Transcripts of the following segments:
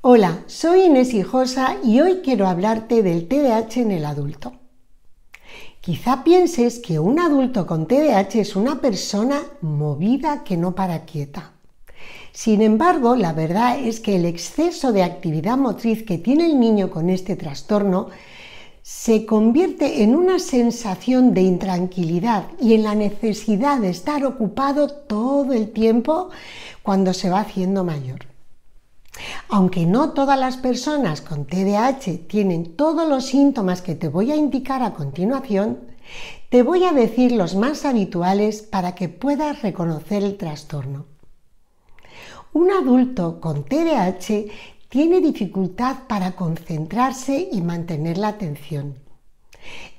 Hola, soy Inés Hijosa y hoy quiero hablarte del TDAH en el adulto. Quizá pienses que un adulto con TDAH es una persona movida que no para quieta. Sin embargo, la verdad es que el exceso de actividad motriz que tiene el niño con este trastorno se convierte en una sensación de intranquilidad y en la necesidad de estar ocupado todo el tiempo cuando se va haciendo mayor. Aunque no todas las personas con TDAH tienen todos los síntomas que te voy a indicar a continuación, te voy a decir los más habituales para que puedas reconocer el trastorno. Un adulto con TDAH tiene dificultad para concentrarse y mantener la atención.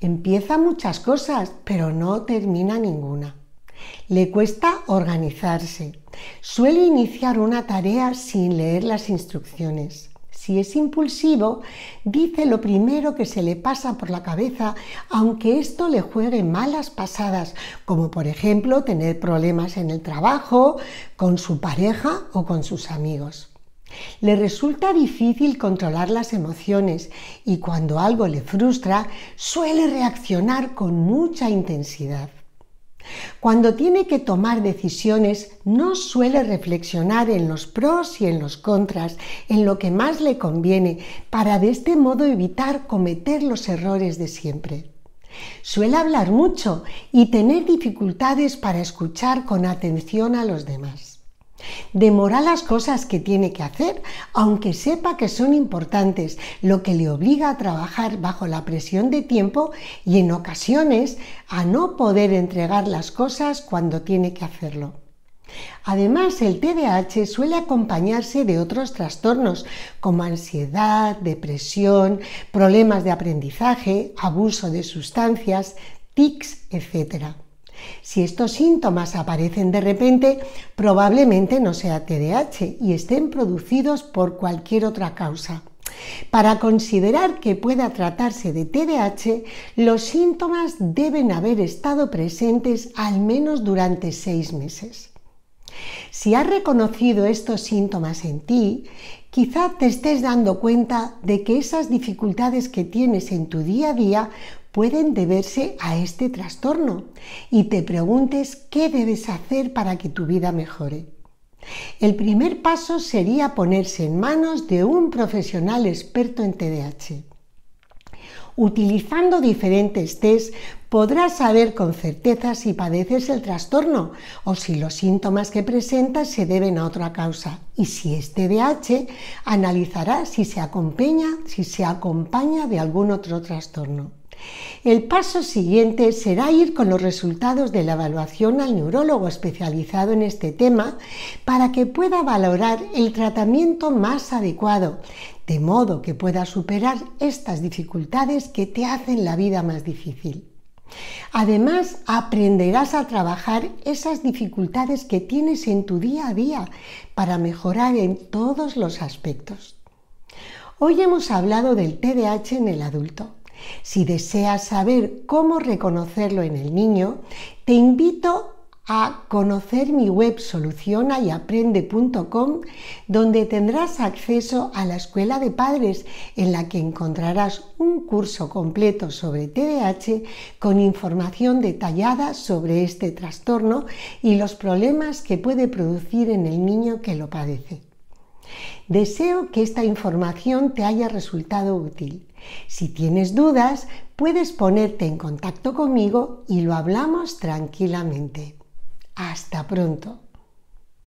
Empieza muchas cosas, pero no termina ninguna. Le cuesta organizarse, Suele iniciar una tarea sin leer las instrucciones. Si es impulsivo, dice lo primero que se le pasa por la cabeza, aunque esto le juegue malas pasadas, como por ejemplo tener problemas en el trabajo, con su pareja o con sus amigos. Le resulta difícil controlar las emociones y cuando algo le frustra suele reaccionar con mucha intensidad. Cuando tiene que tomar decisiones, no suele reflexionar en los pros y en los contras, en lo que más le conviene, para de este modo evitar cometer los errores de siempre. Suele hablar mucho y tener dificultades para escuchar con atención a los demás. Demora las cosas que tiene que hacer, aunque sepa que son importantes, lo que le obliga a trabajar bajo la presión de tiempo y en ocasiones a no poder entregar las cosas cuando tiene que hacerlo. Además, el TDAH suele acompañarse de otros trastornos como ansiedad, depresión, problemas de aprendizaje, abuso de sustancias, tics, etc. Si estos síntomas aparecen de repente, probablemente no sea TDAH y estén producidos por cualquier otra causa. Para considerar que pueda tratarse de TDAH, los síntomas deben haber estado presentes al menos durante seis meses. Si has reconocido estos síntomas en ti, quizá te estés dando cuenta de que esas dificultades que tienes en tu día a día pueden deberse a este trastorno y te preguntes qué debes hacer para que tu vida mejore. El primer paso sería ponerse en manos de un profesional experto en TDAH. Utilizando diferentes tests podrás saber con certeza si padeces el trastorno o si los síntomas que presentas se deben a otra causa. Y si es TDAH, analizará si se acompaña, si se acompaña de algún otro trastorno. El paso siguiente será ir con los resultados de la evaluación al neurólogo especializado en este tema para que pueda valorar el tratamiento más adecuado, de modo que pueda superar estas dificultades que te hacen la vida más difícil. Además, aprenderás a trabajar esas dificultades que tienes en tu día a día para mejorar en todos los aspectos. Hoy hemos hablado del TDAH en el adulto. Si deseas saber cómo reconocerlo en el niño, te invito a conocer mi web solucionayaprende.com, donde tendrás acceso a la escuela de padres en la que encontrarás un curso completo sobre TDAH con información detallada sobre este trastorno y los problemas que puede producir en el niño que lo padece. Deseo que esta información te haya resultado útil. Si tienes dudas, puedes ponerte en contacto conmigo y lo hablamos tranquilamente. Hasta pronto.